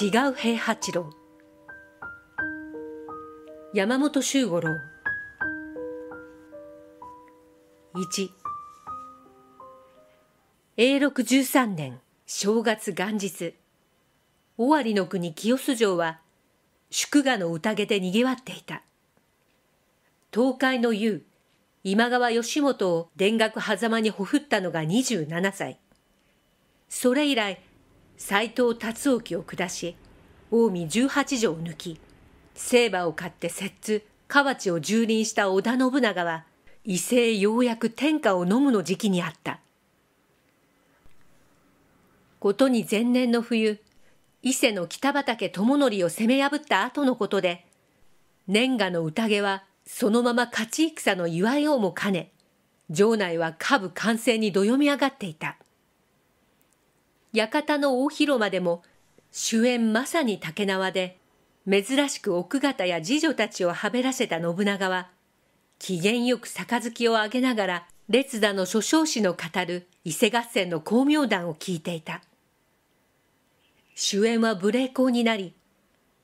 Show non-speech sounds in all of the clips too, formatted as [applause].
違う平八郎山本周五郎1永禄十三年正月元日尾張の国清洲城は祝賀の宴でにぎわっていた東海の雄今川義元を田楽狭間にほふったのが27歳それ以来斎藤達興を下し近江十八条を抜き聖馬を買って摂津河内を蹂躙した織田信長は威勢ようやく天下を飲むの時期にあったことに前年の冬伊勢の北畠智則を攻め破った後のことで年賀の宴はそのまま勝ち戦の祝いをも兼ね城内は下部完成にどよみ上がっていた。館の大広間でも、主演まさに竹縄で、珍しく奥方や次女たちをはべらせた信長は、機嫌よく杯を上げながら、列座の諸将士の語る伊勢合戦の巧妙談を聞いていた。主演は無礼講になり、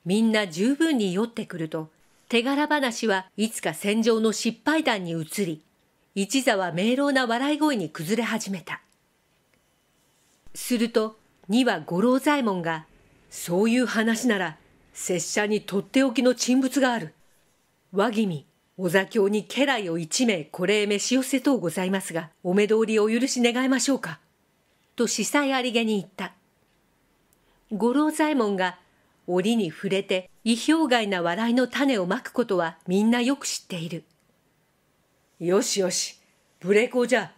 みんな十分に酔ってくると、手柄話はいつか戦場の失敗談に移り、一座は明朗な笑い声に崩れ始めた。すると、には五郎左衛門が、そういう話なら、拙者にとっておきの沈物がある。和君、小座教に家来を一名これへ召し寄せとうございますが、お目通りお許し願いましょうか。と司祭ありげに言った。五郎左衛門が折に触れて意表外な笑いの種をまくことはみんなよく知っている。よしよし、無礼講じゃ、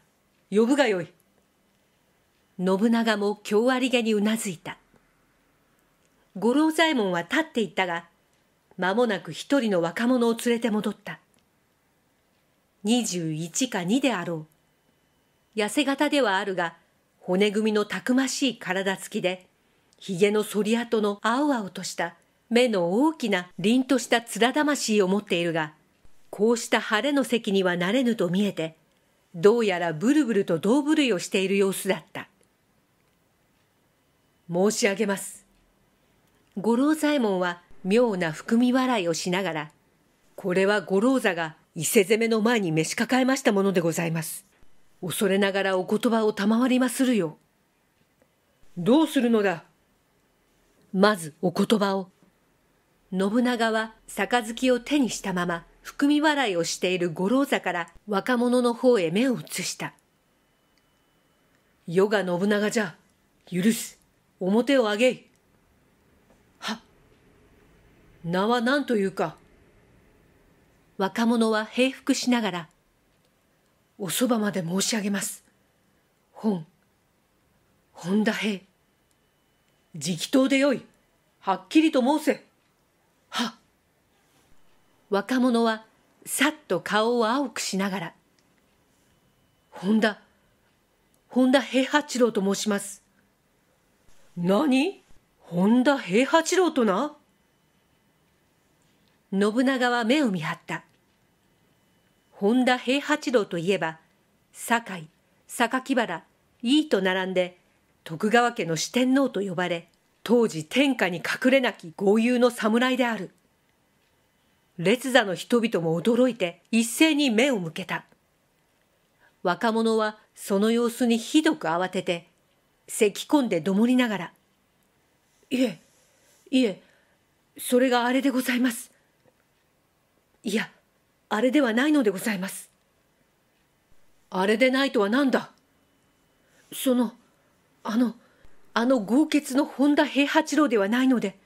呼ぶがよい。信長も京ありげにうなずいた。五郎左衛門は立っていったが、間もなく一人の若者を連れて戻った。21か2であろう。痩せ型ではあるが、骨組みのたくましい体つきで、髭の剃り跡の青々とした目の大きな凛とした面魂を持っているが、こうした晴れの席にはなれぬと見えて、どうやらブルブルと胴震いをしている様子だった。申し上げます。五郎左衛門は妙な含み笑いをしながら、これは五郎座が伊勢攻めの前に召し抱えましたものでございます。恐れながらお言葉を賜りまするよ。どうするのだまずお言葉を。信長は杯を手にしたまま、含み笑いをしている五郎座から若者の方へ目を移した。世が信長じゃ、許す。表を上げい。は名は何というか。若者は平服しながら、おそばまで申し上げます。本、本田平。直刀でよい。はっきりと申せ。は若者はさっと顔を青くしながら、本田、本田平八郎と申します。何本田平八郎とな信長は目を見張った。本田平八郎といえば、堺、榊原、井伊と並んで、徳川家の四天王と呼ばれ、当時天下に隠れなき豪遊の侍である。列座の人々も驚いて一斉に目を向けた。若者はその様子にひどく慌てて咳き込んでどもりながら「いえいえそれがあれでございます」「いやあれではないのでございます」「あれでないとは何だ」「そのあのあの豪傑の本田平八郎ではないので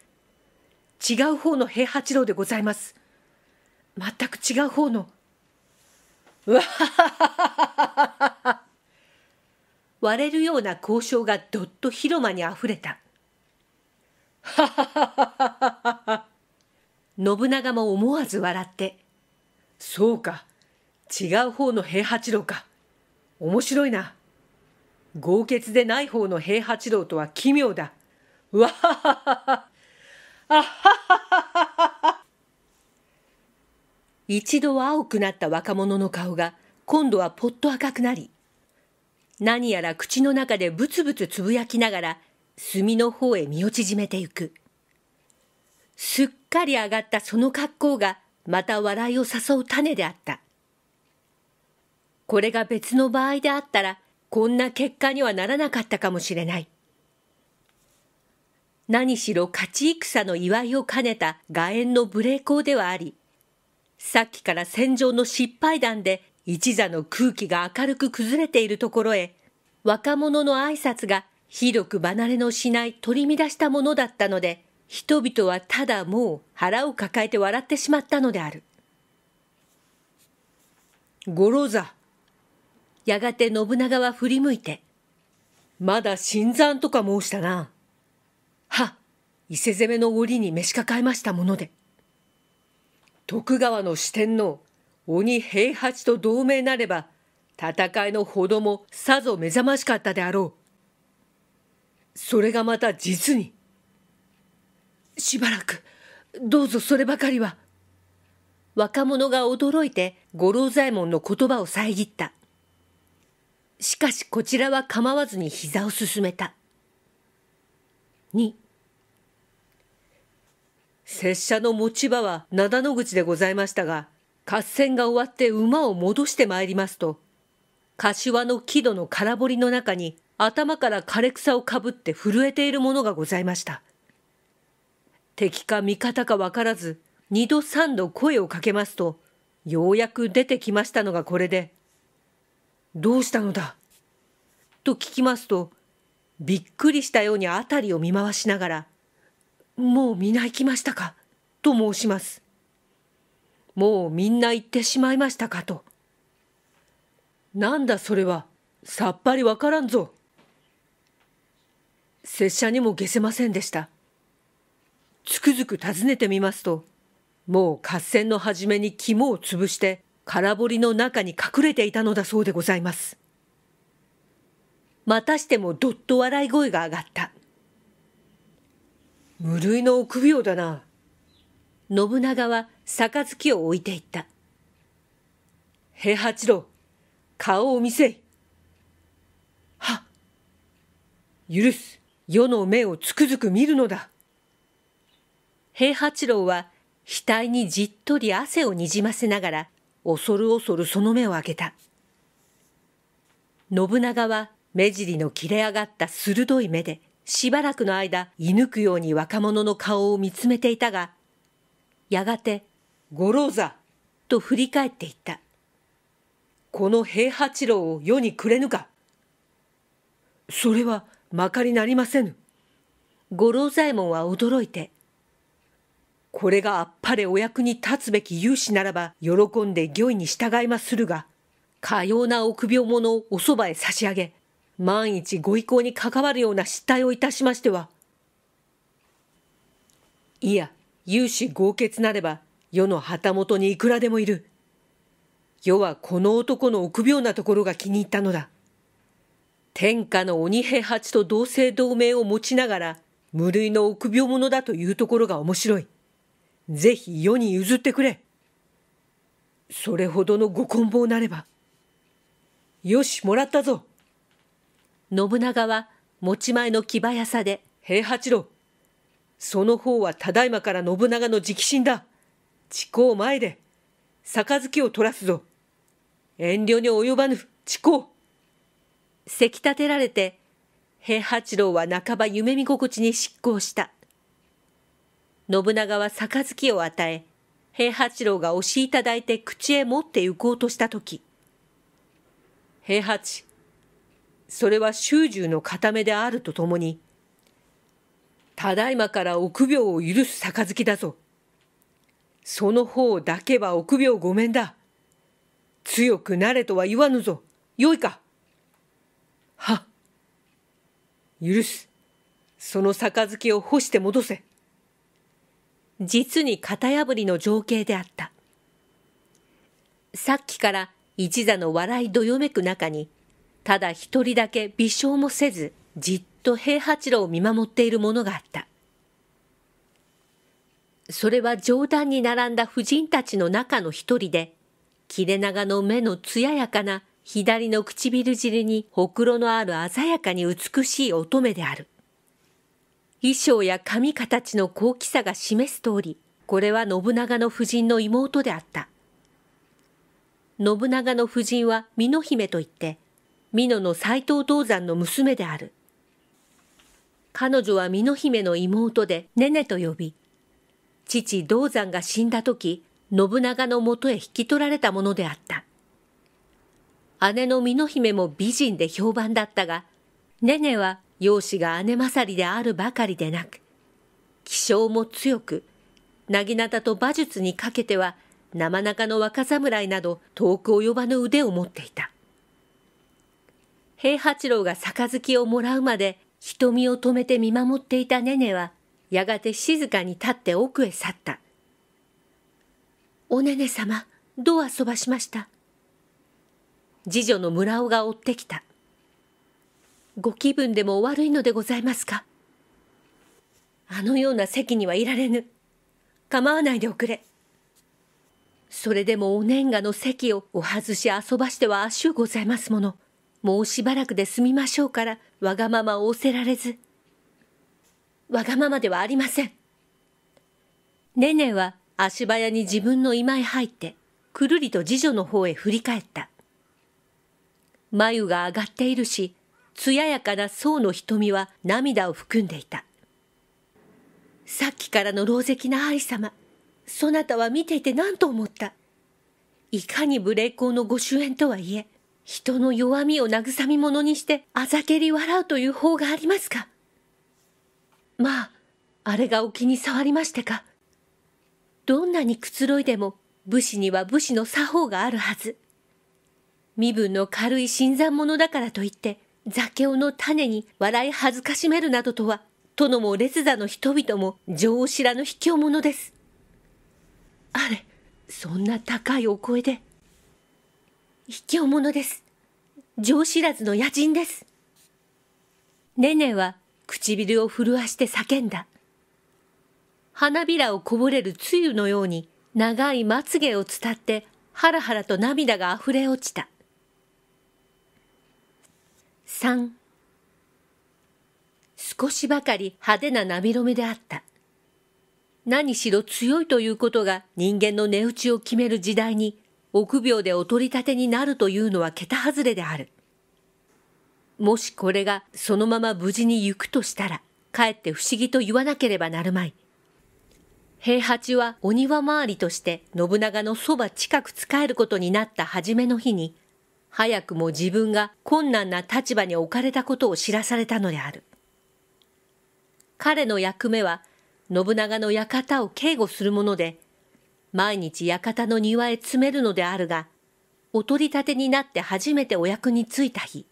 違う方の平八郎でございます」全く違う方の。うわははははは割れるような交渉がどっと広間にあふれた。はははは信長も思わず笑って、そうか、違う方の平八郎か。面白いな。豪傑でない方の平八郎とは奇妙だ。わはははは。は [laughs] 一度は青くなった若者の顔が今度はぽっと赤くなり何やら口の中でブツブツつぶやきながら炭の方へ身を縮めていくすっかり上がったその格好がまた笑いを誘う種であったこれが別の場合であったらこんな結果にはならなかったかもしれない何しろ勝ち戦の祝いを兼ねた外縁の無礼講ではありさっきから戦場の失敗談で一座の空気が明るく崩れているところへ、若者の挨拶がひどく離れのしない取り乱したものだったので、人々はただもう腹を抱えて笑ってしまったのである。五郎座。やがて信長は振り向いて、まだ新参とか申したな。は、伊勢攻めの折に召し抱えましたもので。徳川の四天王、鬼平八と同盟なれば戦いのほどもさぞ目覚ましかったであろう。それがまた実に。しばらく、どうぞそればかりは。若者が驚いて五郎左衛門の言葉を遮った。しかしこちらは構わずに膝を進めた。2拙者の持ち場は灘の口でございましたが、合戦が終わって馬を戻してまいりますと、柏の木戸の空堀の中に頭から枯れ草をかぶって震えているものがございました。敵か味方かわからず、二度三度声をかけますと、ようやく出てきましたのがこれで、どうしたのだと聞きますと、びっくりしたように辺りを見回しながら、もう皆行きましたかと申します。もうみんな行ってしまいましたかと。なんだそれは、さっぱりわからんぞ。拙者にも消せませんでした。つくづく尋ねてみますと、もう合戦の初めに肝を潰して、空堀の中に隠れていたのだそうでございます。またしてもどっと笑い声が上がった。無類の臆病だな。信長は杯を置いていった。平八郎、顔を見せい。は許す。世の目をつくづく見るのだ。平八郎は額にじっとり汗をにじませながら、恐る恐るその目を開けた。信長は目尻の切れ上がった鋭い目で、しばらくの間、射抜くように若者の顔を見つめていたが、やがて五郎座と振り返っていった。この平八郎を世にくれぬか。それはまかりなりませぬ。五郎左衛門は驚いて。これがあっぱれお役に立つべき勇士ならば喜んで御意に従いまするが、かような臆病者をおそばへ差し上げ、万一ご意向に関わるような失態をいたしましては。いや、勇士豪傑なれば世の旗本にいくらでもいる。世はこの男の臆病なところが気に入ったのだ。天下の鬼平八と同姓同名を持ちながら、無類の臆病者だというところが面白い。ぜひ世に譲ってくれ。それほどのご棍棒なれば。よし、もらったぞ。信長は持ち前の木早さで、平八郎、その方はただいまから信長の直進だ。地公前で、杯を取らすぞ。遠慮に及ばぬ、地公。せき立てられて、平八郎は半ば夢見心地に執行した。信長は杯を与え、平八郎が押しいただいて口へ持って行こうとしたとき、平八、それは修従の固めであるとともに、ただいまから臆病を許す杯だぞ。その方だけは臆病御免だ。強くなれとは言わぬぞ。よいか。は。許す。その杯を干して戻せ。実に型破りの情景であった。さっきから一座の笑いどよめく中に、ただ一人だけ微笑もせず、じっと平八郎を見守っているものがあった。それは上段に並んだ婦人たちの中の一人で、切れ長の目の艶やかな左の唇尻にほくろのある鮮やかに美しい乙女である。衣装や髪形の高貴さが示す通り、これは信長の夫人の妹であった。信長の夫人は美濃姫といって、美濃の斎藤道山の娘である。彼女は美濃姫の妹でネネと呼び、父銅山が死んだ時、信長のもとへ引き取られたものであった。姉の美濃姫も美人で評判だったが、ネネは容姿が姉勝りであるばかりでなく、気性も強く、薙刀と馬術にかけては、生中の若侍など遠く及ばぬ腕を持っていた。平八郎が杯をもらうまで瞳を止めて見守っていたネネは、やがて静かに立って奥へ去った。おねね様、どうそばしました。次女の村尾が追ってきた。ご気分でもお悪いのでございますかあのような席にはいられぬ。構わないでおくれ。それでもお年賀の席をお外し遊ばしては足をございますもの。もうしばらくで済みましょうから、わがままをおせられず。わがままではありません。ネネは足早に自分の居間へ入って、くるりと次女の方へ振り返った。眉が上がっているし、艶やかな層の瞳は涙を含んでいた。さっきからの狼藉な愛様、そなたは見ていて何と思ったいかに無礼講のご主演とはいえ、人の弱みを慰み者にしてあざけり笑うという方がありますかまあ、あれがお気に障りましてか。どんなにくつろいでも武士には武士の作法があるはず。身分の軽い新参者だからといって、酒をの種に笑い恥ずかしめるなどとは、殿も列座の人々も情を知らぬ卑怯者です。あれ、そんな高いお声で。卑怯者です。情知らずの野人です。ネネは唇を震わして叫んだ。花びらをこぼれる露のように長いまつげを伝ってハラハラと涙が溢れ落ちた。三、少しばかり派手な涙目であった。何しろ強いということが人間の値打ちを決める時代に、臆病でお取り立てになるというのは桁外れである。もしこれがそのまま無事に行くとしたら、かえって不思議と言わなければなるまい。平八はお庭回りとして信長のそば近く仕えることになった初めの日に、早くも自分が困難な立場に置かれたことを知らされたのである。彼の役目は、信長の館を警護するもので、毎日館の庭へ詰めるのであるが、お取り立てになって初めてお役に就いた日、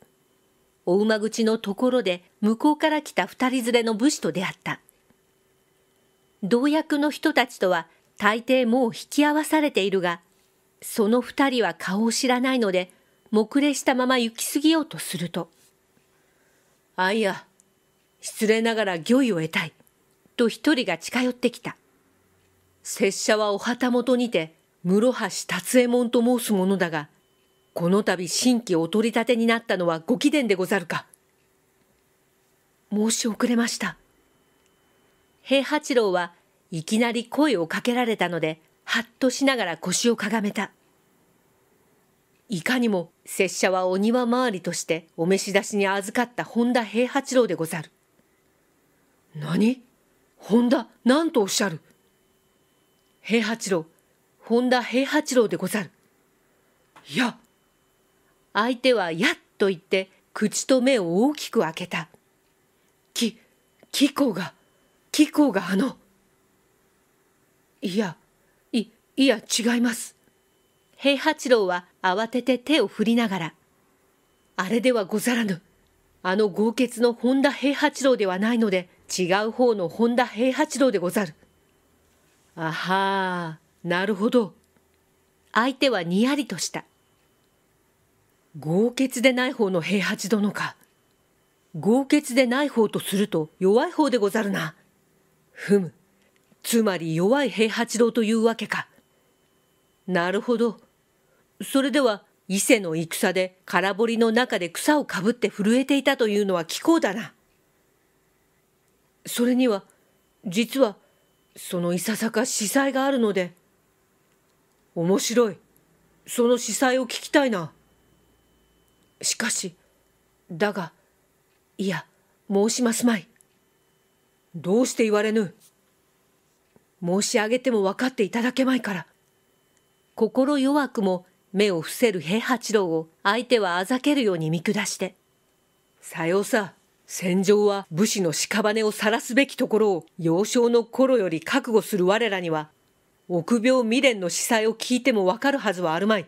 お馬口のところで向こうから来た二人連れの武士と出会った。同役の人たちとは大抵もう引き合わされているが、その二人は顔を知らないので、目礼したまま行き過ぎようとすると、あいや、失礼ながら御意を得たい、と一人が近寄ってきた。拙者はお旗本にて、室橋達右衛門と申す者だが、この度新規お取り立てになったのはご貴殿でござるか。申し遅れました。平八郎はいきなり声をかけられたので、はっとしながら腰をかがめた。いかにも拙者はお庭回りとしてお召し出しに預かった本田平八郎でござる。何本田何とおっしゃる平八郎本田平八郎でござる。いや相手はやっと言って口と目を大きく開けた。き、キコが、キコがあの。いや、い、いや違います。平八郎は慌てて手を振りながら、あれではござらぬ。あの豪傑の本田平八郎ではないので、違う方の本田平八郎でござる。あはあ、なるほど。相手はにやりとした。豪傑でない方の平八殿か。豪傑でない方とすると弱い方でござるな。ふむ。つまり弱い平八郎というわけか。なるほど。それでは、伊勢の戦で空堀の中で草をかぶって震えていたというのは奇行だな。それには、実は、そのいささか司祭があるので。面白い。その司祭を聞きたいな。しかしだがいや申しますまいどうして言われぬ申し上げても分かっていただけまいから心弱くも目を伏せる平八郎を相手はあざけるように見下して「さようさ戦場は武士の屍を晒すべきところを幼少の頃より覚悟する我らには臆病未練の司祭を聞いても分かるはずはあるまい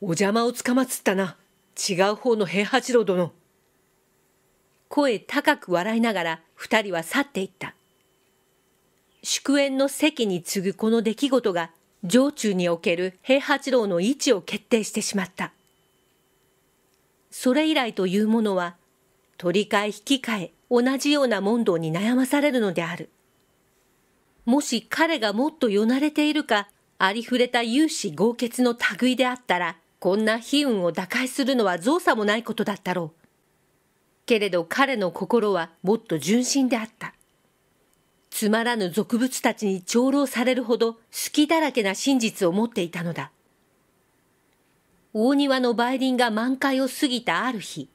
お邪魔をつかまつったな」。違う方の平八郎殿。声高く笑いながら二人は去っていった。祝宴の席に次ぐこの出来事が城中における平八郎の位置を決定してしまった。それ以来というものは、取り替え引き換え同じような問答に悩まされるのである。もし彼がもっとよなれているか、ありふれた勇士豪傑の類であったら、こんな悲運を打開するのは造作もないことだったろう。けれど彼の心はもっと純真であった。つまらぬ俗物たちに長老されるほど好きだらけな真実を持っていたのだ。大庭の梅林が満開を過ぎたある日、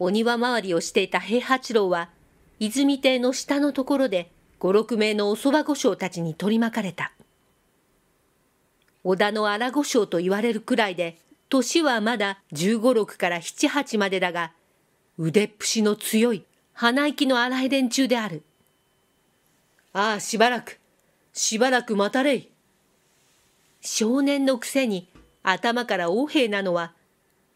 お庭周りをしていた平八郎は、泉亭の下のところで五六名のおそば御所たちに取り巻かれた。織田の荒御所と言われるくらいで、年はまだ15、6から7、8までだが、腕っぷしの強い、鼻息の荒い連中である。ああ、しばらく、しばらく待たれい。少年のくせに頭から横柄なのは、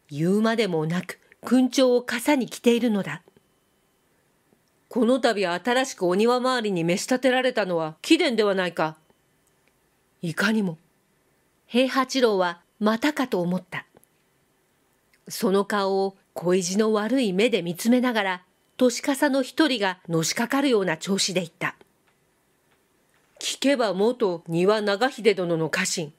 言うまでもなく、勲章を傘に着ているのだ。この度新しくお庭周りに召し立てられたのは貴殿ではないか。いかにも、平八郎はまたかと思った。その顔を小石の悪い目で見つめながら、年笠の一人がのしかかるような調子で言った。聞けば元庭長秀殿の家臣。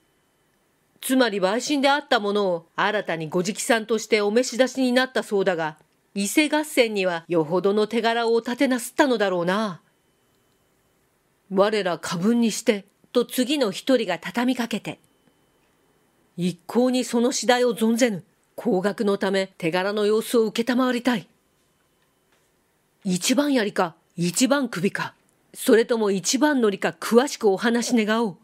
つまり陪審であったものを新たにご直参としてお召し出しになったそうだが、伊勢合戦にはよほどの手柄を立てなすったのだろうな。我ら過分にして、と次の一人が畳みかけて、一向にその次第を存ぜぬ。高額のため手柄の様子を承りたい。一番槍か、一番首か、それとも一番乗りか詳しくお話願おう。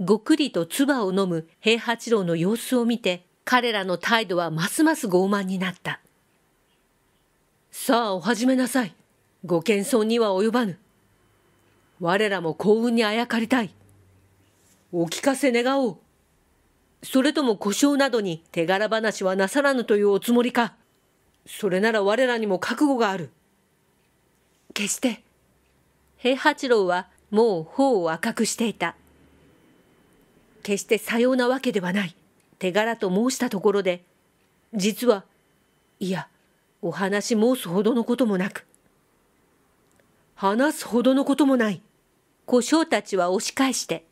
ごくりと唾を飲む平八郎の様子を見て、彼らの態度はますます傲慢になった。さあお始めなさい。ご謙遜には及ばぬ。我らも幸運にあやかりたい。お聞かせ願おう。それとも故障などに手柄話はなさらぬというおつもりか。それなら我らにも覚悟がある。決して。平八郎はもう頬を赤くしていた。決してさようなわけではない。手柄と申したところで、実は、いや、お話申すほどのこともなく。話すほどのこともない。故障たちは押し返して、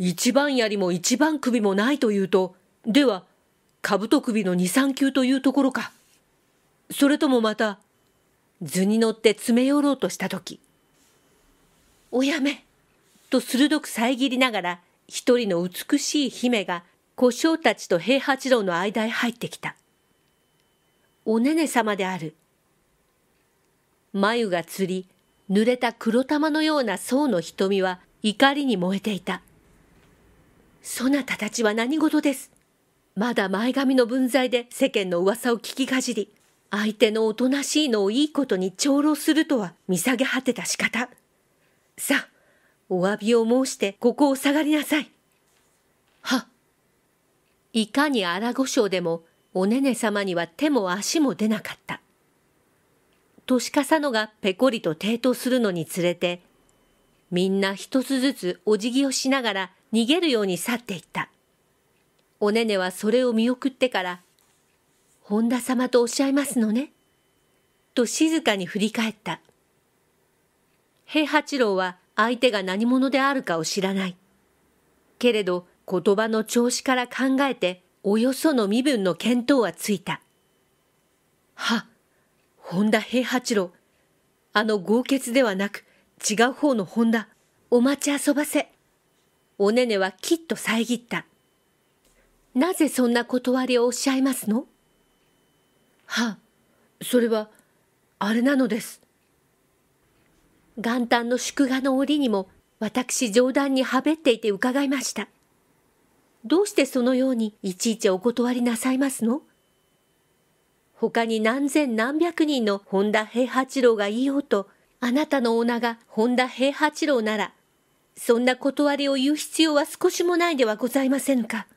一番槍も一番首もないというと、では、兜首の二三級というところか。それともまた、図に乗って詰め寄ろうとしたとき、おやめ、と鋭く遮りながら、一人の美しい姫が、小将たちと平八郎の間へ入ってきた。おねね様である。眉がつり、濡れた黒玉のような層の瞳は怒りに燃えていた。そなたたちは何事です。まだ前髪の分際で世間の噂を聞きかじり、相手のおとなしいのをいいことに長老するとは見下げ果てた仕方。さあ、お詫びを申してここを下がりなさい。は。いかに荒御所でも、おねね様には手も足も出なかった。年かさのがぺこりと抵当するのにつれて、みんな一つずつお辞儀をしながら逃げるように去っていった。おねねはそれを見送ってから、本田様とおっしゃいますのね、と静かに振り返った。平八郎は相手が何者であるかを知らない。けれど言葉の調子から考えておよその身分の見当はついた。は、本田平八郎、あの豪傑ではなく、違う方の本だ。お待ち遊ばせ。おねねはきっと遮った。なぜそんな断りをおっしゃいますのはあ、それは、あれなのです。元旦の祝賀の折にも、私冗談にはべっていて伺いました。どうしてそのようにいちいちお断りなさいますの他に何千何百人の本田平八郎がいようとあなたの女が本田平八郎なら、そんな断りを言う必要は少しもないではございませんか。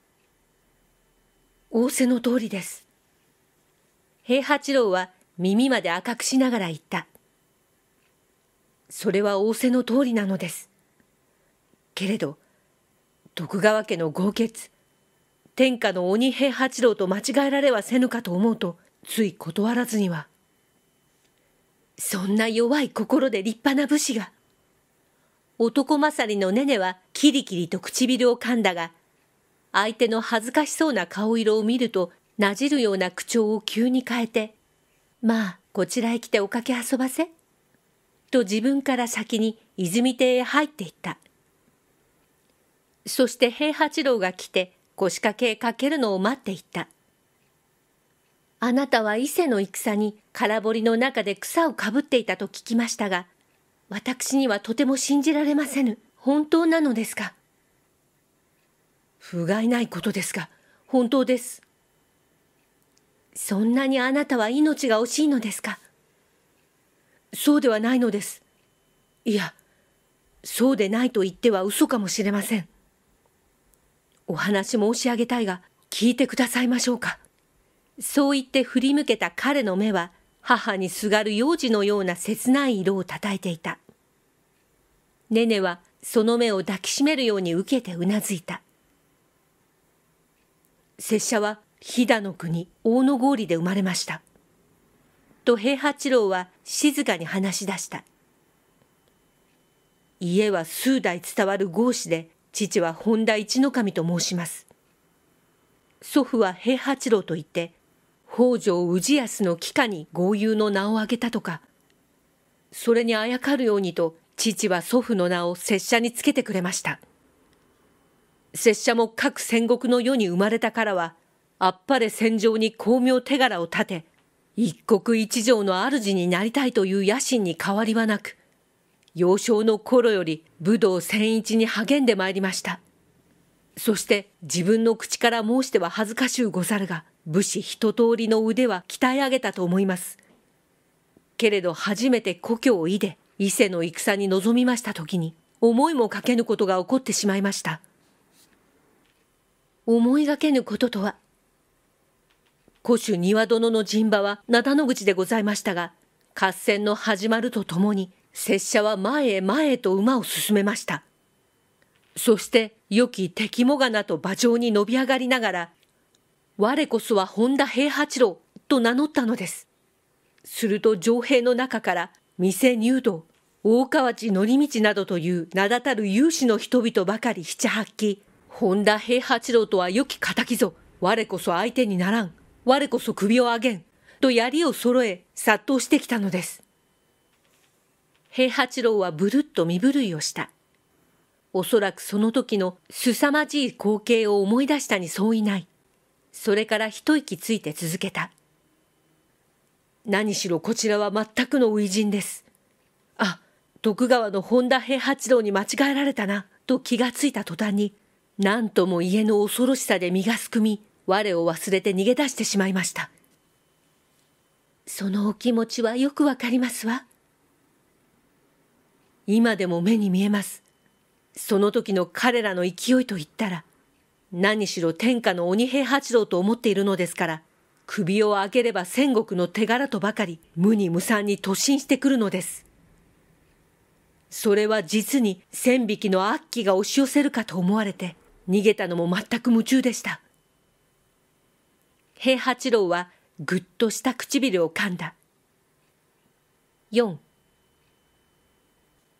仰せの通りです。平八郎は耳まで赤くしながら言った。それは仰せの通りなのです。けれど、徳川家の豪傑、天下の鬼平八郎と間違えられはせぬかと思うと、つい断らずには。そんな弱い心で立派な武士が。男勝りのネネはキリキリと唇を噛んだが、相手の恥ずかしそうな顔色を見ると、なじるような口調を急に変えて、まあ、こちらへ来ておかけ遊ばせ。と自分から先に泉亭へ入っていった。そして平八郎が来て腰掛けかけるのを待っていた。あなたは伊勢の戦に空堀の中で草をかぶっていたと聞きましたが、私にはとても信じられませぬ。本当なのですか不甲斐ないことですが、本当です。そんなにあなたは命が惜しいのですかそうではないのです。いや、そうでないと言っては嘘かもしれません。お話申し上げたいが、聞いてくださいましょうか。そう言って振り向けた彼の目は、母にすがる幼児のような切ない色をたたえていた。ネネはその目を抱きしめるように受けてうなずいた。拙者は飛騨の国大野郡で生まれました。と平八郎は静かに話し出した。家は数代伝わる豪子で、父は本田一の神と申します。祖父は平八郎と言って、北条氏康の帰化に豪遊の名を挙げたとか、それにあやかるようにと父は祖父の名を拙者につけてくれました。拙者も各戦国の世に生まれたからは、あっぱれ戦場に巧妙手柄を立て、一国一城の主になりたいという野心に変わりはなく、幼少の頃より武道千一に励んでまいりました。そして自分の口から申しては恥ずかしゅうござるが、武士一通りの腕は鍛え上げたと思います。けれど初めて故郷をいで、伊勢の戦に臨みました時に、思いもかけぬことが起こってしまいました。思いがけぬこととは、古酒庭殿の陣場は灘の口でございましたが、合戦の始まるとともに、拙者は前へ前へと馬を進めました。そして、良き敵もがなと馬上に伸び上がりながら、我こそは本田平八郎と名乗ったのです。すると城兵の中から、店入道、大河内則道などという名だたる有志の人々ばかり七八期、本田平八郎とは良き敵ぞ、我こそ相手にならん、我こそ首を上げん、と槍を揃え、殺到してきたのです。平八郎はぶるっと身震いをした。おそらくその時の凄まじい光景を思い出したに相違ない。それから一息ついて続けた。何しろこちらは全くの初陣です。あ、徳川の本田平八郎に間違えられたな、と気がついた途端に、何とも家の恐ろしさで身がすくみ、我を忘れて逃げ出してしまいました。そのお気持ちはよくわかりますわ。今でも目に見えます。その時の彼らの勢いと言ったら、何しろ天下の鬼平八郎と思っているのですから、首を開ければ戦国の手柄とばかり無に無惨に突進してくるのです。それは実に千匹の悪鬼が押し寄せるかと思われて、逃げたのも全く夢中でした。平八郎はぐっとした唇を噛んだ。4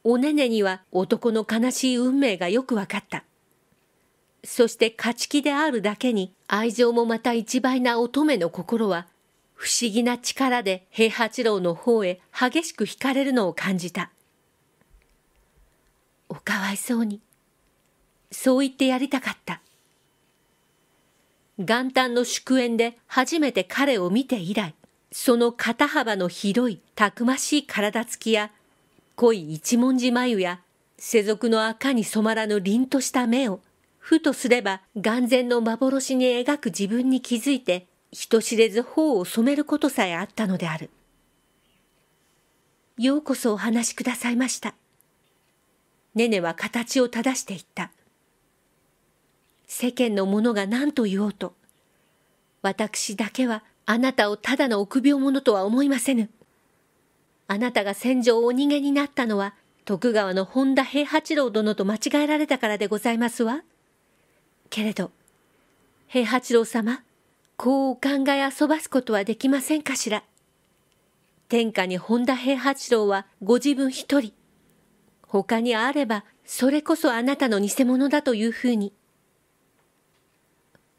おねねには男の悲しい運命がよくわかった。そして勝ち気であるだけに、愛情もまた一倍な乙女の心は、不思議な力で平八郎の方へ激しく惹かれるのを感じた。おかわいそうに。そう言ってやりたかった。元旦の祝宴で初めて彼を見て以来、その肩幅の広いたくましい体つきや、濃い一文字眉や、世俗の赤に染まらぬ凛とした目を、ふとすれば眼前の幻に描く自分に気づいて人知れず頬を染めることさえあったのである。ようこそお話しくださいました。ネネは形を正していった。世間の者が何と言おうと、私だけはあなたをただの臆病者とは思いませぬ。あなたが戦場をお逃げになったのは、徳川の本田平八郎殿と間違えられたからでございますわ。けれど、平八郎様、こうお考え遊ばすことはできませんかしら。天下に本田平八郎はご自分一人。他にあれば、それこそあなたの偽物だというふうに。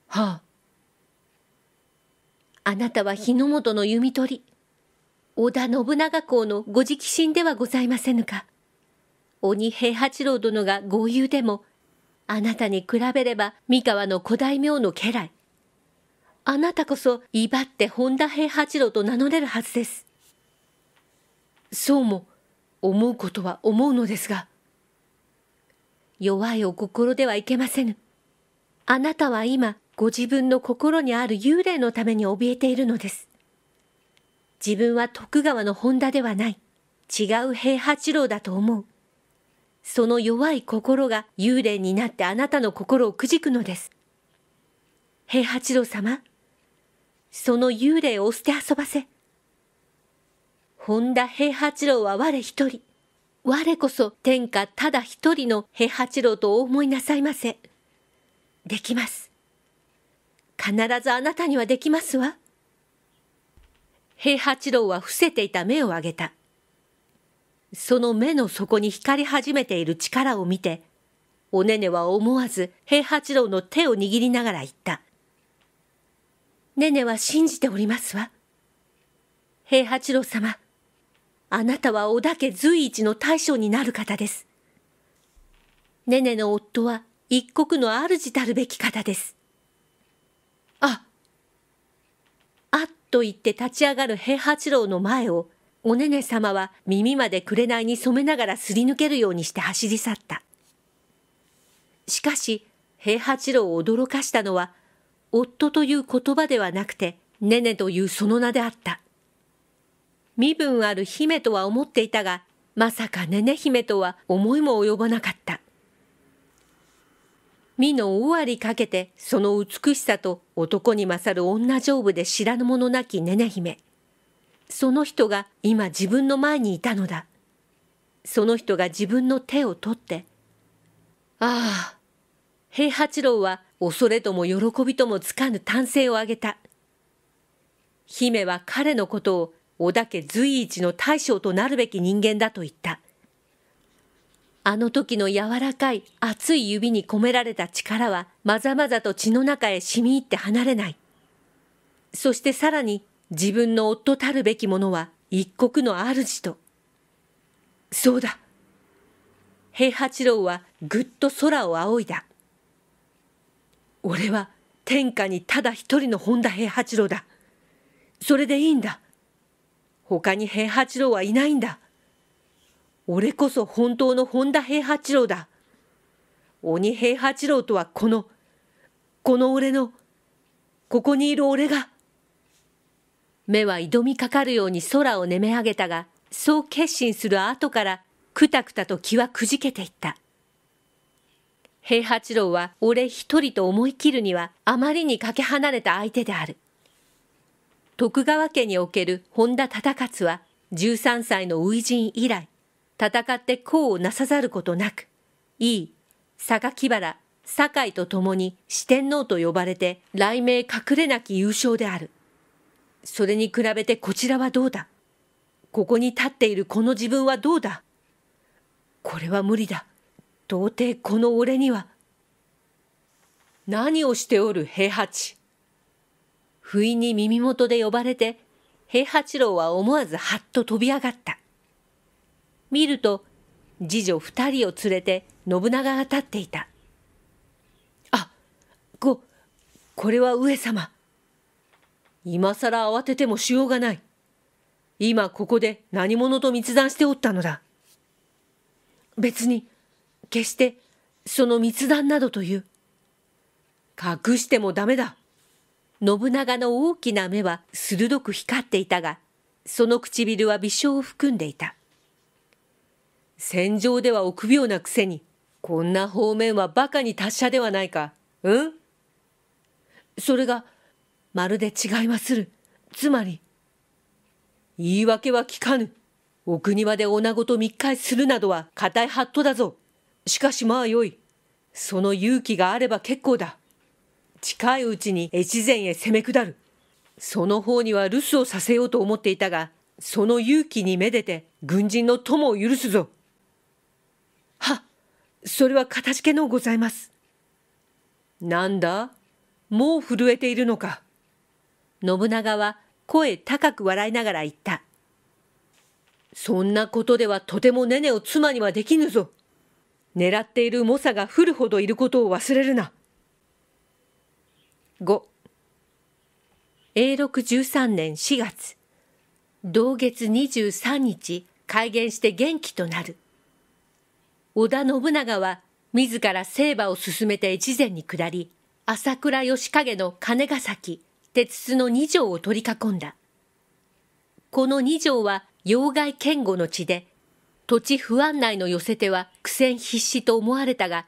はあ。あなたは日の本の弓取り、織田信長公のご直身ではございませぬか。鬼平八郎殿が豪遊でも、あなたに比べれば三河の古大名の家来。あなたこそ威張って本田平八郎と名乗れるはずです。そうも思うことは思うのですが、弱いお心ではいけませぬ。あなたは今ご自分の心にある幽霊のために怯えているのです。自分は徳川の本田ではない、違う平八郎だと思う。その弱い心が幽霊になってあなたの心をくじくのです。平八郎様、その幽霊を捨て遊ばせ。本田平八郎は我一人。我こそ天下ただ一人の平八郎とお思いなさいませ。できます。必ずあなたにはできますわ。平八郎は伏せていた目を上げた。その目の底に光り始めている力を見て、おねねは思わず平八郎の手を握りながら言った。ねねは信じておりますわ。平八郎様、あなたは織田家随一の大将になる方です。ねねの夫は一国の主たるべき方です。あっと言って立ち上がる平八郎の前をおねね様は耳まで紅に染めながらすり抜けるようにして走り去った。しかし、平八郎を驚かしたのは、夫という言葉ではなくて、ねねというその名であった。身分ある姫とは思っていたが、まさかねね姫とは思いも及ばなかった。身の尾張かけて、その美しさと男に勝る女丈夫で知らぬ者なきねね姫。その人が今自分の前にいたのだ。その人が自分の手を取って、ああ、平八郎は恐れとも喜びともつかぬ胆精をあげた。姫は彼のことを織田家随一の大将となるべき人間だと言った。あの時の柔らかい熱い指に込められた力はまざまざと血の中へ染み入って離れない。そしてさらに自分の夫たるべきものは一国の主と。そうだ。平八郎はぐっと空を仰いだ。俺は天下にただ一人の本田平八郎だ。それでいいんだ。他に平八郎はいないんだ。俺こそ本当の本田平八郎だ。鬼平八郎とはこの、この俺の、ここにいる俺が、目は挑みかかるように空を眠め上げたが、そう決心する後から、くたくたと気はくじけていった。平八郎は俺一人と思い切るにはあまりにかけ離れた相手である。徳川家における本田忠勝は13歳の初陣以来、戦って功をなさざることなく、いい、榊原、堺と共に四天王と呼ばれて、雷鳴隠れなき優勝である。それに比べてこちらはどうだここに立っているこの自分はどうだこれは無理だ。到底この俺には。何をしておる平八。不意に耳元で呼ばれて、平八郎は思わずはっと飛び上がった。見ると、次女二人を連れて信長が立っていた。あ、ご、これは上様。今さら慌ててもしようがない。今ここで何者と密談しておったのだ。別に、決して、その密談などという。隠してもダメだ。信長の大きな目は鋭く光っていたが、その唇は微笑を含んでいた。戦場では臆病なくせに、こんな方面は馬鹿に達者ではないか。うんそれが、まるで違いまする。つまり、言い訳は聞かぬ。お国まで女子と密会するなどは固いハットだぞ。しかしまあよい。その勇気があれば結構だ。近いうちに越前へ攻め下る。その方には留守をさせようと思っていたが、その勇気にめでて軍人の友を許すぞ。は、それはかたじけのうございます。なんだもう震えているのか。信長は声高く笑いながら言った。そんなことではとてもネネを妻にはできぬぞ。狙っている猛者が降るほどいることを忘れるな。5永禄十三年四月同月23日改元して元気となる織田信長は自ら征馬を進めて越前に下り朝倉義景の金ヶ崎鉄の二条を取り囲んだ。この二条は要害堅固の地で、土地不安内の寄せ手は苦戦必至と思われたが、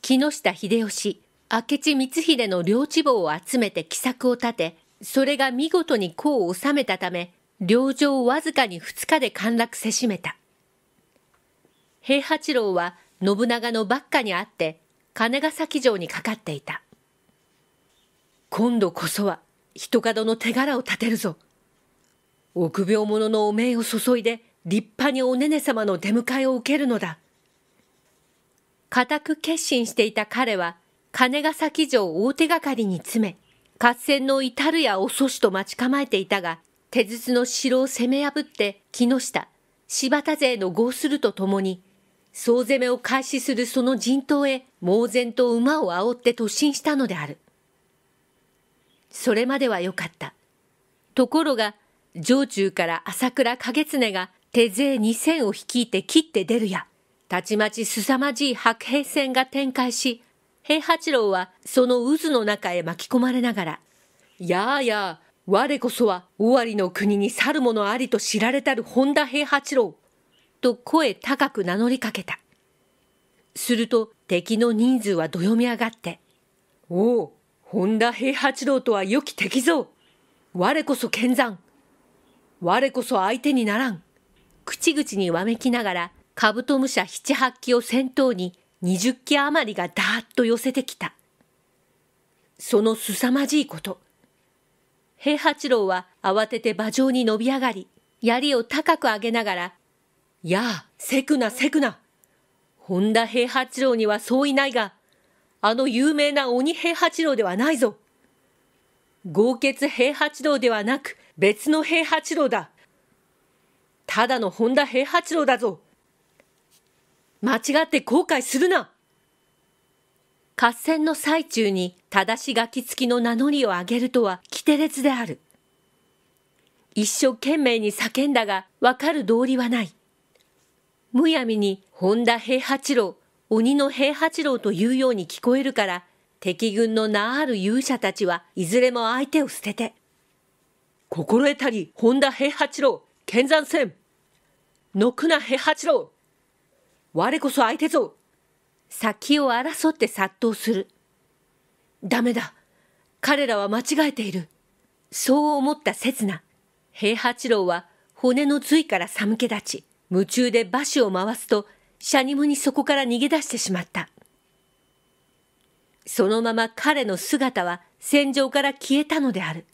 木下秀吉、明智光秀の領地棒を集めて奇策を立て、それが見事に功を収めたため、領上わずかに二日で陥落せしめた。平八郎は信長のばっかにあって、金ヶ崎城にかかっていた。今度こそは人角の手柄を立てるぞ。臆病者の汚名を注いで立派におねね様の出迎えを受けるのだ。固く決心していた彼は金ヶ崎城大手がかりに詰め、合戦の至るやお阻止と待ち構えていたが、手筒の城を攻め破って木下、柴田勢の合するとともに、総攻めを開始するその陣頭へ猛然と馬を煽って突進したのである。それまではよかった。ところが、城中から朝倉景常が手勢二千を率いて切って出るや、たちまち凄まじい白兵戦が展開し、平八郎はその渦の中へ巻き込まれながら、やあやあ、我こそは尾張の国に去る者ありと知られたる本田平八郎、と声高く名乗りかけた。すると敵の人数はどよめ上がって、おお、本田平八郎とは良き敵ぞ我こそ剣山我こそ相手にならん口々にわめきながらカブトムシャ七八機を先頭に二十機余りがダーッと寄せてきたその凄まじいこと平八郎は慌てて馬上に伸び上がり槍を高く上げながら「やあせくなせくな本田平八郎にはそういないがあの有名な鬼平八郎ではないぞ。豪傑平八郎ではなく、別の平八郎だ。ただの本田平八郎だぞ。間違って後悔するな合戦の最中に正し書き付きの名乗りを上げるとはてれつである。一生懸命に叫んだが分かる道理はない。むやみに本田平八郎鬼の平八郎というように聞こえるから、敵軍の名ある勇者たちはいずれも相手を捨てて。心得たり、本田平八郎、剣山戦。くな平八郎。我こそ相手ぞ。先を争って殺到する。ダメだ。彼らは間違えている。そう思った刹那、平八郎は骨の髄から寒気立ち、夢中で馬車を回すとシャニムにそこから逃げ出してしまった。そのまま彼の姿は戦場から消えたのである。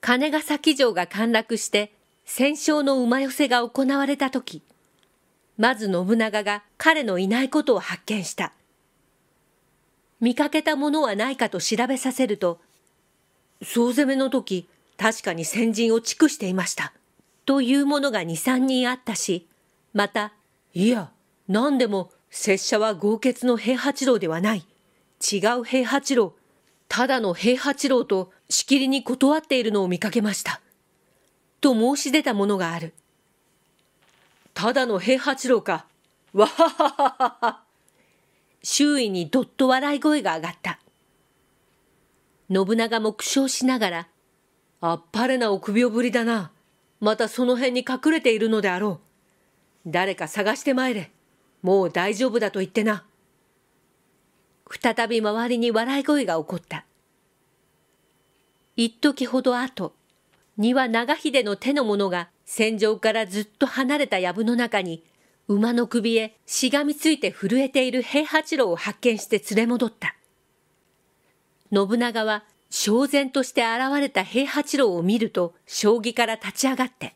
金ヶ崎城が陥落して戦勝の馬寄せが行われた時、まず信長が彼のいないことを発見した。見かけたものはないかと調べさせると、総攻めの時、確かに先陣を築していました。というものが二三人あったし、またいや、何でも、拙者は豪傑の平八郎ではない。違う平八郎、ただの平八郎としきりに断っているのを見かけました。と申し出たものがある。ただの平八郎か。わはははは。周囲にどっと笑い声が上がった。信長も苦笑しながら、あっぱれな臆病ぶりだな。またその辺に隠れているのであろう。誰か探してまいれ。もう大丈夫だと言ってな。再び周りに笑い声が起こった。一時ほど後、庭長秀の手の者が戦場からずっと離れた藪の中に、馬の首へしがみついて震えている平八郎を発見して連れ戻った。信長は、焦然として現れた平八郎を見ると、将棋から立ち上がって、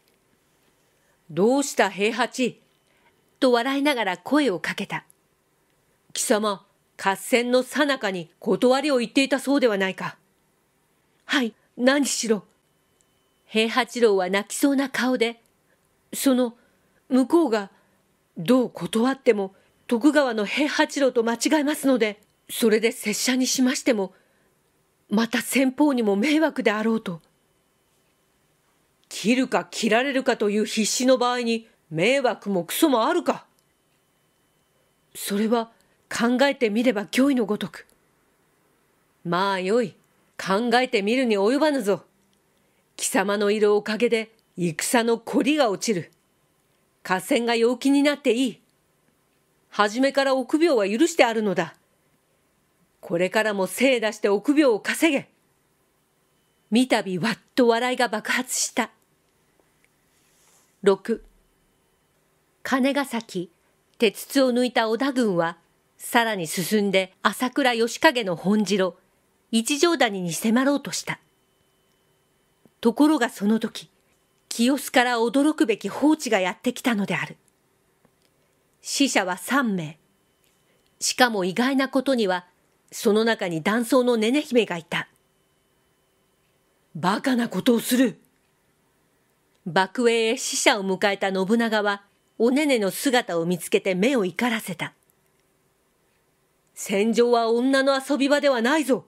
どうした平八と笑いながら声をかけた。貴様、合戦のさなかに断りを言っていたそうではないか。はい、何しろ。平八郎は泣きそうな顔で、その、向こうが、どう断っても、徳川の平八郎と間違えますので、それで拙者にしましても、また先方にも迷惑であろうと。切るか切られるかという必死の場合に迷惑もクソもあるかそれは考えてみれば脅威のごとくまあよい考えてみるに及ばぬぞ貴様のいるおかげで戦のこりが落ちる合戦が陽気になっていい初めから臆病は許してあるのだこれからも精出して臆病を稼げ。三たびわっと笑いが爆発した。6金ヶ崎鉄筒を抜いた織田軍はさらに進んで朝倉義景の本城一条谷に迫ろうとしたところがその時清須から驚くべき放置がやってきたのである死者は3名しかも意外なことにはその中に断層のねね姫がいたバカなことをする爆営へ死者を迎えた信長は、おねねの姿を見つけて目を怒らせた。戦場は女の遊び場ではないぞ。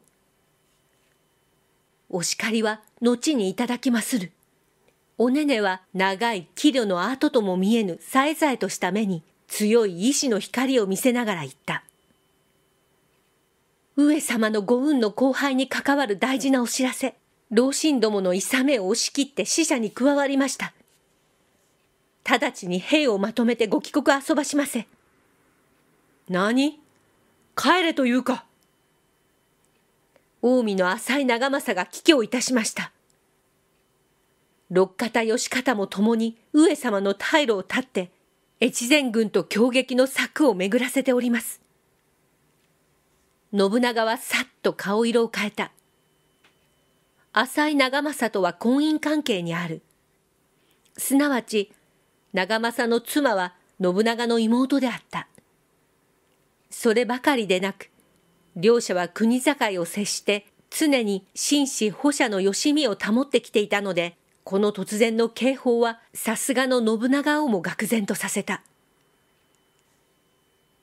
お叱りは後にいただきまする。おねねは長い器慮の跡とも見えぬさえざえとした目に強い意志の光を見せながら言った。上様のご運の後輩に関わる大事なお知らせ。老神どものいさめを押し切って死者に加わりました。直ちに兵をまとめてご帰国遊ばしませ。何帰れというか。近江の浅い長政が帰居いたしました。六方義方も共に上様の退路を断って、越前軍と強撃の策を巡らせております。信長はさっと顔色を変えた。浅井長政とは婚姻関係にある。すなわち、長政の妻は信長の妹であった。そればかりでなく、両者は国境を接して常に紳士保者のよしみを保ってきていたので、この突然の警報はさすがの信長をも愕然とさせた。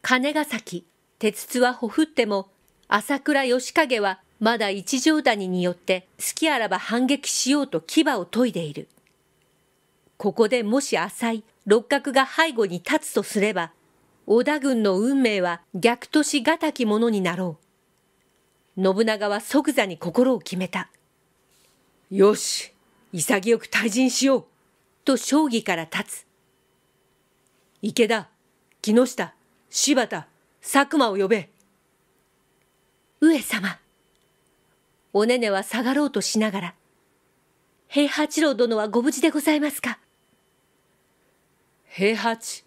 金ヶ崎、鉄筒はほふっても、朝倉義景はまだ一条谷によって隙あらば反撃しようと牙を研いでいる。ここでもし浅い六角が背後に立つとすれば、織田軍の運命は逆としがたきものになろう。信長は即座に心を決めた。よし、潔く退陣しよう、と将棋から立つ。池田、木下、柴田、佐久間を呼べ。上様。おねねは下がろうとしながら、平八郎殿はご無事でございますか平八。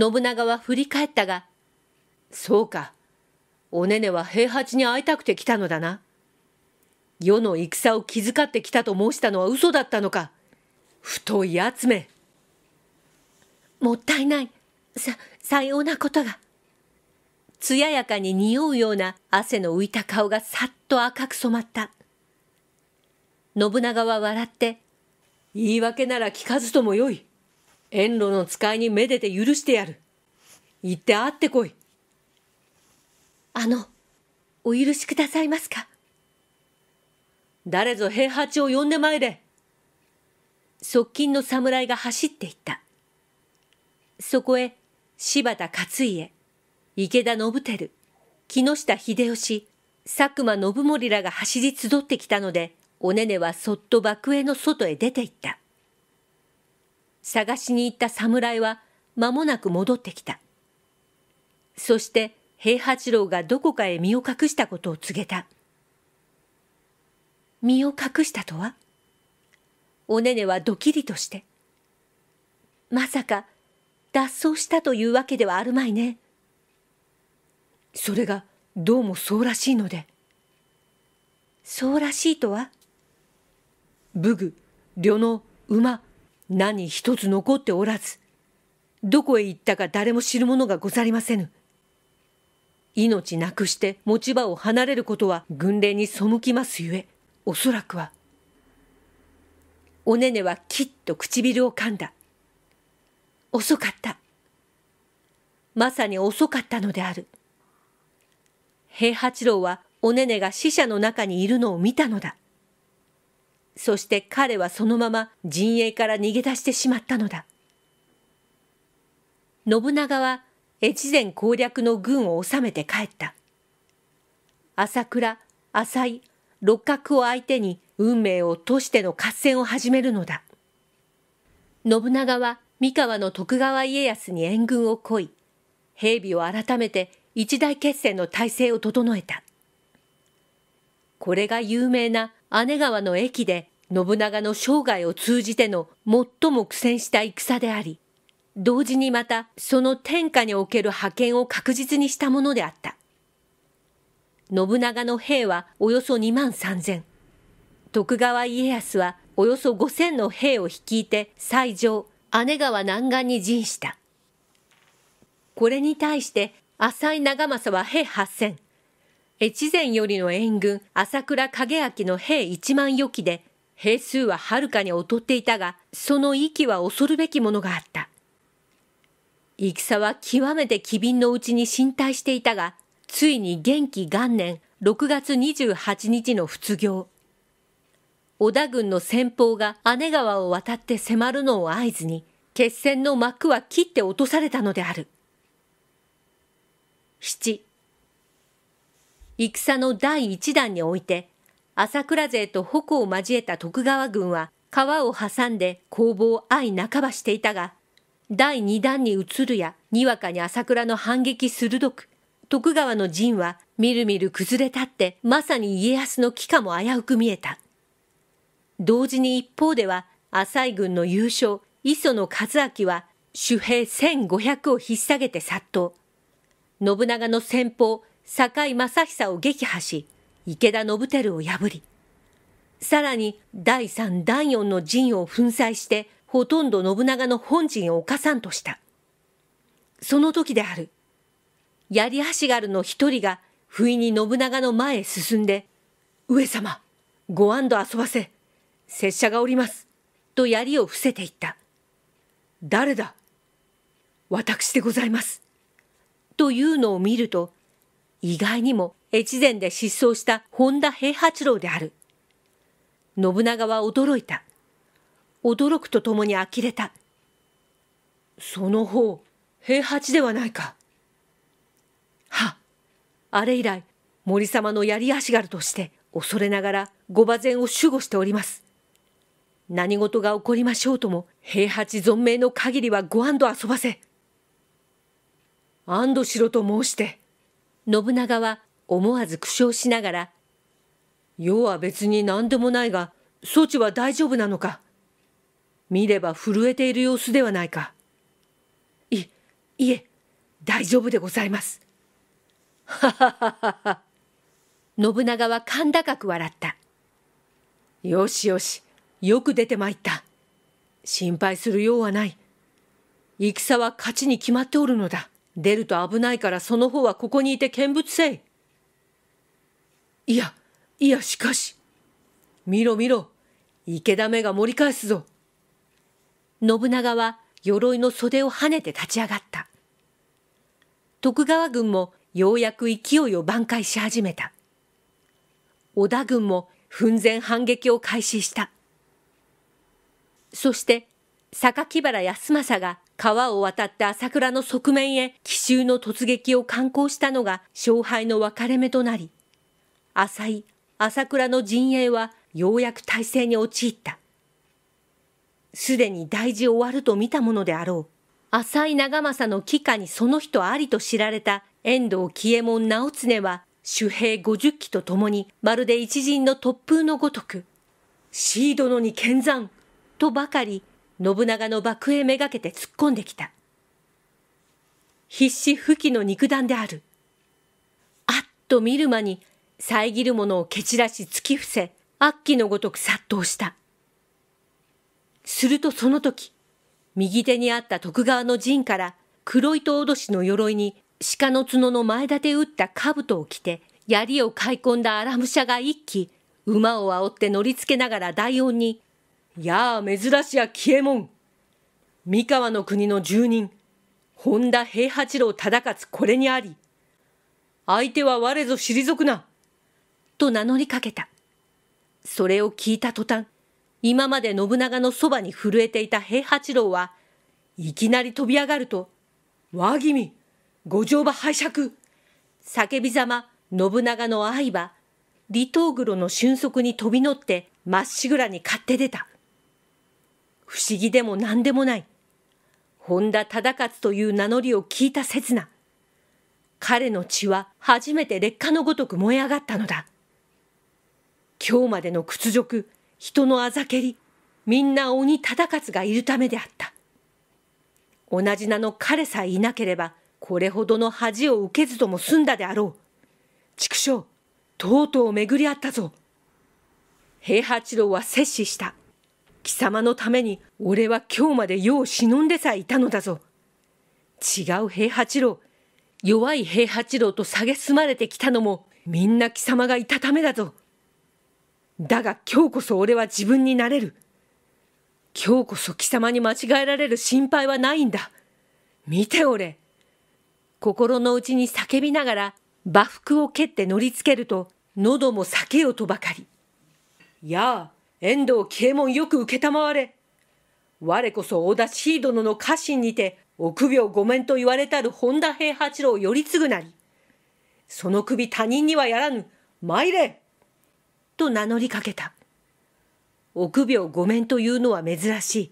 信長は振り返ったが、そうか、おねねは平八に会いたくて来たのだな。世の戦を気遣ってきたと申したのは嘘だったのか。太い集め。もったいない。さ、さようなことが。艶やかに匂うような汗の浮いた顔がさっと赤く染まった。信長は笑って、言い訳なら聞かずともよい。遠路の使いにめでて許してやる。行って会ってこい。あの、お許しくださいますか。誰ぞ平八を呼んでまいれ。側近の侍が走っていった。そこへ、柴田勝家、池田信輝、木下秀吉、佐久間信盛らが走り集ってきたので、おねねはそっと幕営の外へ出て行った。探しに行った侍は間もなく戻ってきた。そして平八郎がどこかへ身を隠したことを告げた。身を隠したとはおねねはドキリとして。まさか脱走したというわけではあるまいね。それがどうもそうらしいので。そうらしいとは武具、旅の馬、何一つ残っておらず、どこへ行ったか誰も知るものがござりませぬ。命なくして持ち場を離れることは軍令に背きますゆえ、おそらくは。おねねはきっと唇を噛んだ。遅かった。まさに遅かったのである。平八郎はおねねが死者の中にいるのを見たのだ。そして彼はそのまま陣営から逃げ出してしまったのだ。信長は越前攻略の軍を治めて帰った。朝倉、浅井、六角を相手に運命をとしての合戦を始めるのだ。信長は三河の徳川家康に援軍を来い、兵備を改めて一大決戦の体制を整えた。これが有名な姉川の駅で信長の生涯を通じての最も苦戦した戦であり、同時にまたその天下における覇権を確実にしたものであった。信長の兵はおよそ2万3000。徳川家康はおよそ5000の兵を率いて最上、姉川南岸に陣した。これに対して浅井長政は兵八千。越前よりの援軍、朝倉景明の兵一万余機で、兵数ははるかに劣っていたが、その息は恐るべきものがあった。戦は極めて機敏のうちに進退していたが、ついに元気元年6月28日の仏行。織田軍の先方が姉川を渡って迫るのを合図に、決戦の幕は切って落とされたのである。7戦の第一弾において朝倉勢と矛を交えた徳川軍は川を挟んで攻防相半ばしていたが第二弾に移るやにわかに朝倉の反撃鋭く徳川の陣はみるみる崩れ立ってまさに家康の帰化も危うく見えた同時に一方では浅井軍の優勝磯野一明は守兵1500を引っ提げて殺到信長の先方、坂井正久を撃破し、池田信輝を破り、さらに第3、第4の陣を粉砕して、ほとんど信長の本陣を侵さんとした。その時である。槍橋軽の一人が、不意に信長の前へ進んで、上様、ご安堵遊ばせ、拙者がおります、と槍を伏せていった。誰だ私でございます。というのを見ると、意外にも越前で失踪した本田平八郎である。信長は驚いた。驚くとともに呆れた。その方、平八ではないか。は、あれ以来、森様の槍足軽として、恐れながら御馬前を守護しております。何事が起こりましょうとも、平八存命の限りはご安堵遊ばせ。安堵しろと申して。信長は思わず苦笑しながら、世は別に何でもないが、措置は大丈夫なのか。見れば震えている様子ではないか。い、いえ、大丈夫でございます。はははは。信長は甲高く笑った。よしよし、よく出てまいった。心配するようはない。戦は勝ちに決まっておるのだ。出ると危ないからその方はここにいて見物せい。いや、いや、しかし。見ろ見ろ、池田目が盛り返すぞ。信長は鎧の袖を跳ねて立ち上がった。徳川軍もようやく勢いを挽回し始めた。織田軍も奮然反撃を開始した。そして、榊原康政が川を渡った朝倉の側面へ奇襲の突撃を敢行したのが勝敗の分かれ目となり、浅井、朝倉の陣営はようやく体制に陥った。すでに大事終わると見たものであろう。浅井長政の帰下にその人ありと知られた遠藤喜右衛門直常は、守兵50機と共に、まるで一陣の突風のごとく、シー殿に剣山とばかり信長の幕へめがけて突っ込んできた。必死不帰の肉弾である。あっと見る間に遮るものを蹴散らし突き伏せ、悪鬼のごとく殺到した。するとその時、右手にあった徳川の陣から黒糸脅しの鎧に鹿の角の前立て打った兜を着て、槍を買い込んだ荒武者が一気、馬を煽って乗りつけながら大音にやあ珍しや消えもん三河の国の住人本田平八郎忠勝これにあり相手は我ぞ退くなと名乗りかけたそれを聞いた途端今まで信長のそばに震えていた平八郎はいきなり飛び上がると「輪君五乗馬拝借!」叫びざま信長の愛は離島黒の俊足に飛び乗ってまっしぐらに買って出た。不思議でも何でもない。本田忠勝という名乗りを聞いた刹那、彼の血は初めて劣化のごとく燃え上がったのだ。今日までの屈辱、人のあざけり、みんな鬼忠勝がいるためであった。同じ名の彼さえいなければ、これほどの恥を受けずとも済んだであろう。畜生、とうとう巡り合ったぞ。平八郎は摂氏した。貴様のために俺は今日まで世を忍んでさえいたのだぞ。違う平八郎、弱い平八郎と蔑まれてきたのもみんな貴様がいたためだぞ。だが今日こそ俺は自分になれる。今日こそ貴様に間違えられる心配はないんだ。見ておれ。心の内に叫びながら馬服を蹴って乗りつけると喉も裂けよとばかり。やあ。遠藤啓門よく承れ。我こそ織田シ殿の家臣にて、臆病御免と言われたる本田平八郎頼次なり。その首他人にはやらぬ、参れと名乗りかけた。臆病御免というのは珍しい。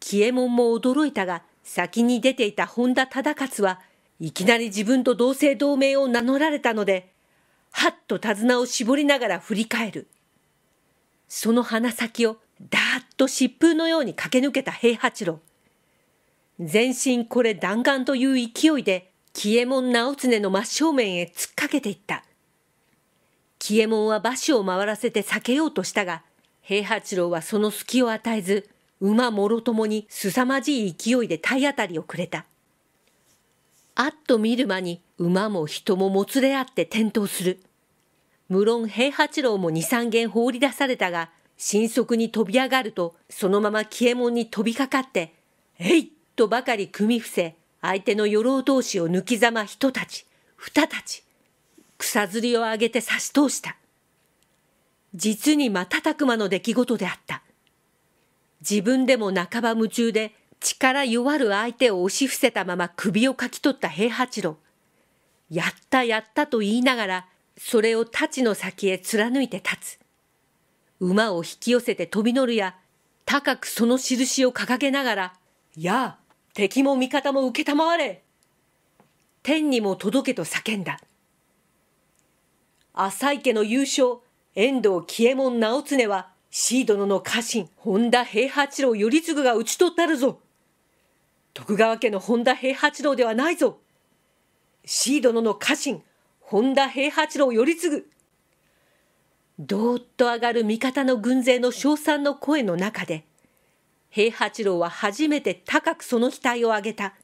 喜右衛門も驚いたが、先に出ていた本田忠勝はいきなり自分と同姓同名を名乗られたので、はっと手綱を絞りながら振り返る。その鼻先をダーッと疾風のように駆け抜けた平八郎。全身これ弾丸という勢いで、喜右衛門直常の真正面へ突っかけていった。喜右衛門は馬車を回らせて避けようとしたが、平八郎はその隙を与えず、馬もろともに凄まじい勢いで体当たりをくれた。あっと見る間に馬も人ももつれ合って転倒する。無論平八郎も二三元放り出されたが、新速に飛び上がると、そのまま消右衛門に飛びかかって、えいとばかり組み伏せ、相手の与老同士を抜きざま人たち、二たち、草釣りを上げて差し通した。実に瞬く間の出来事であった。自分でも半ば夢中で力弱る相手を押し伏せたまま首をかき取った平八郎。やったやったと言いながらそれを太刀の先へ貫いて立つ。馬を引き寄せて飛び乗るや、高くその印を掲げながら、やあ、敵も味方も承れ天にも届けと叫んだ。浅井家の優勝、遠藤喜右衛門直常は、シー殿の家臣、本田平八郎頼次が討ち取ったるぞ。徳川家の本田平八郎ではないぞ。シー殿の家臣、本田平八郎頼次どーっと上がる味方の軍勢の称賛の声の中で平八郎は初めて高くその額を上げた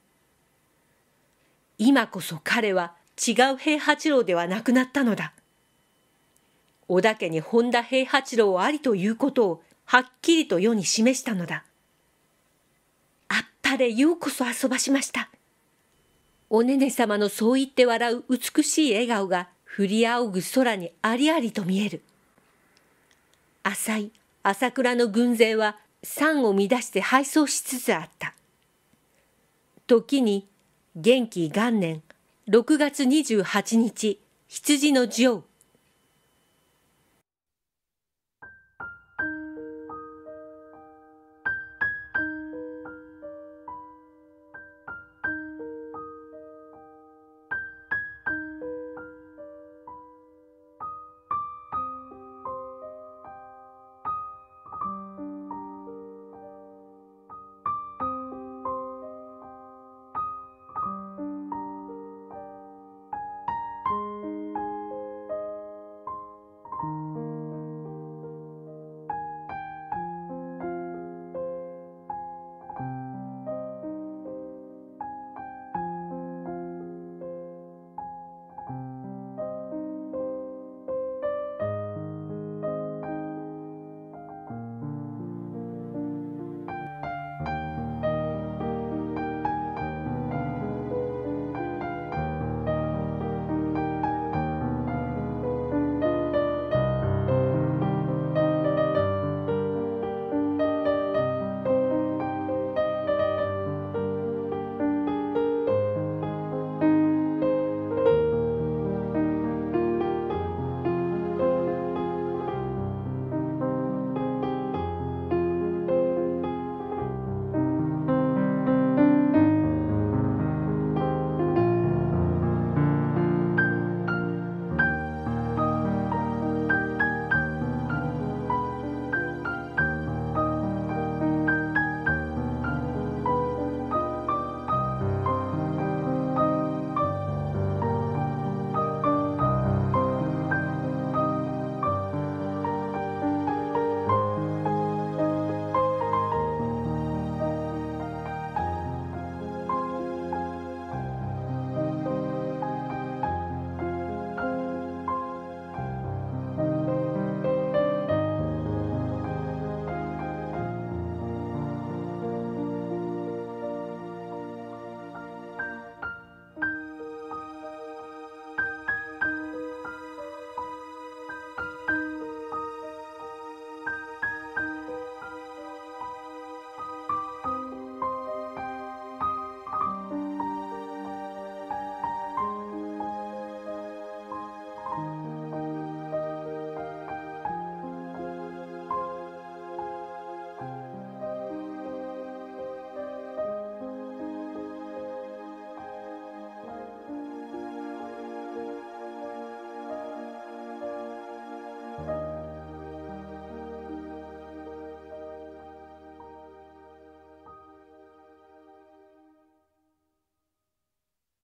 今こそ彼は違う平八郎ではなくなったのだ織田家に本田平八郎ありということをはっきりと世に示したのだあっぱれようこそ遊ばしましたおねね様のそう言って笑う美しい笑顔が降り仰ぐ空にありありと見える。浅い朝倉の軍勢は山を乱して敗走しつつあった。時に元気元年6月28日羊の女王